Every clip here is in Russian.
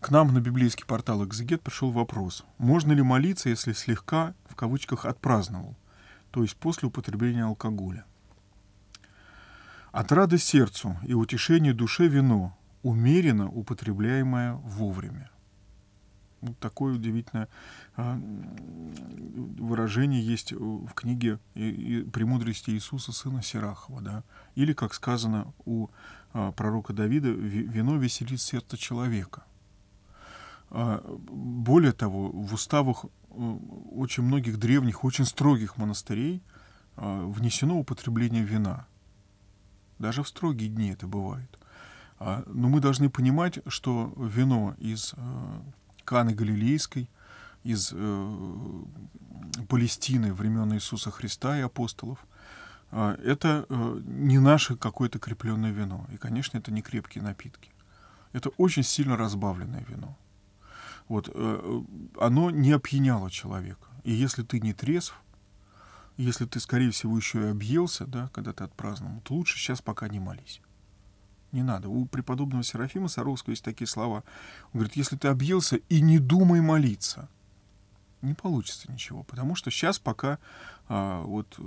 к нам на библейский портал «Экзегет» пришел вопрос, можно ли молиться, если слегка, в кавычках, отпраздновал, то есть после употребления алкоголя. От рады сердцу и утешения душе вино, умеренно употребляемое вовремя. Вот такое удивительное а, выражение есть в книге «Премудрости Иисуса, сына Сирахова». Да? Или, как сказано у а, пророка Давида, «вино веселит сердце человека». А, более того, в уставах э, очень многих древних, очень строгих монастырей а, внесено употребление вина. Даже в строгие дни это бывает. А, но мы должны понимать, что вино из э, Каны Галилейской, из э, Палестины времен Иисуса Христа и апостолов, это не наше какое-то крепленное вино. И, конечно, это не крепкие напитки. Это очень сильно разбавленное вино вот, э, оно не опьяняло человека. И если ты не трезв, если ты, скорее всего, еще и объелся, да, когда ты отпраздновал, то лучше сейчас пока не молись. Не надо. У преподобного Серафима Саровского есть такие слова. Он говорит, если ты объелся, и не думай молиться. Не получится ничего, потому что сейчас пока а, вот э,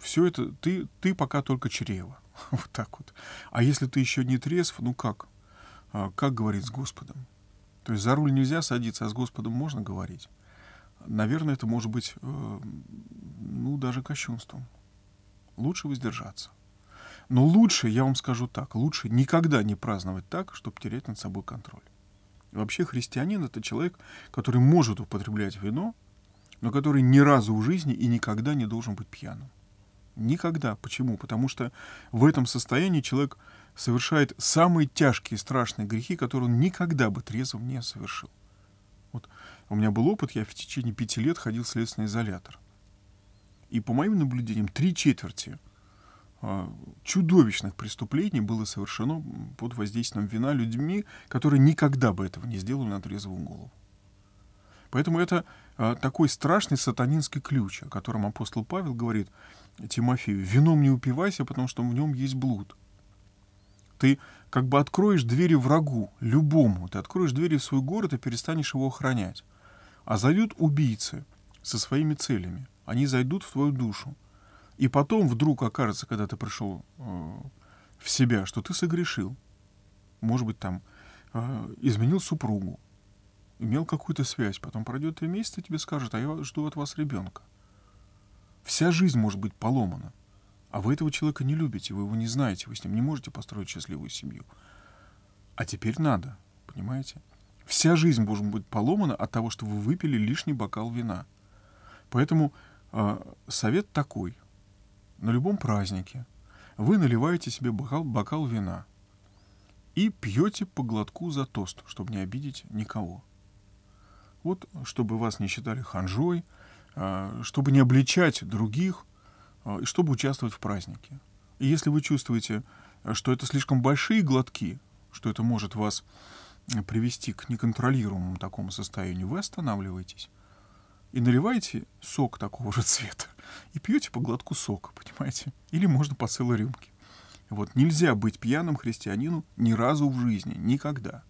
все это, ты, ты пока только чрево. вот так вот. А если ты еще не трезв, ну как? А, как говорить с Господом? То есть за руль нельзя садиться, а с Господом можно говорить. Наверное, это может быть, э, ну, даже кощунством. Лучше воздержаться. Но лучше, я вам скажу так, лучше никогда не праздновать так, чтобы терять над собой контроль. вообще христианин — это человек, который может употреблять вино, но который ни разу в жизни и никогда не должен быть пьяным. Никогда. Почему? Потому что в этом состоянии человек совершает самые тяжкие страшные грехи, которые он никогда бы трезвым не совершил. Вот у меня был опыт, я в течение пяти лет ходил в следственный изолятор. И по моим наблюдениям, три четверти а, чудовищных преступлений было совершено под воздействием вина людьми, которые никогда бы этого не сделали на трезвую голову. Поэтому это а, такой страшный сатанинский ключ, о котором апостол Павел говорит Тимофею, «Вином не упивайся, потому что в нем есть блуд». Ты как бы откроешь двери врагу, любому. Ты откроешь двери в свой город и перестанешь его охранять. А зайдут убийцы со своими целями. Они зайдут в твою душу. И потом вдруг окажется, когда ты пришел э, в себя, что ты согрешил. Может быть, там э, изменил супругу, имел какую-то связь. Потом пройдет три месяца, тебе скажут, а я жду от вас ребенка. Вся жизнь может быть поломана. А вы этого человека не любите, вы его не знаете, вы с ним не можете построить счастливую семью. А теперь надо, понимаете? Вся жизнь может быть поломана от того, что вы выпили лишний бокал вина. Поэтому э, совет такой. На любом празднике вы наливаете себе бокал, бокал вина и пьете по глотку за тост, чтобы не обидеть никого. Вот, чтобы вас не считали ханжой, э, чтобы не обличать других – а, и чтобы участвовать в празднике. И если вы чувствуете, э, что это слишком большие глотки, что это может вас э, привести к неконтролируемому такому состоянию, вы останавливаетесь и наливаете сок такого же цвета и пьете по глотку сока, понимаете? Или можно по целой рюмке. Вот нельзя быть пьяным христианину ни разу в жизни, никогда.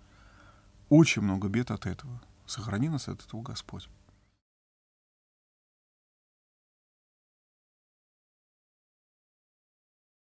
Очень много бед от этого. Сохрани нас от этого Господь.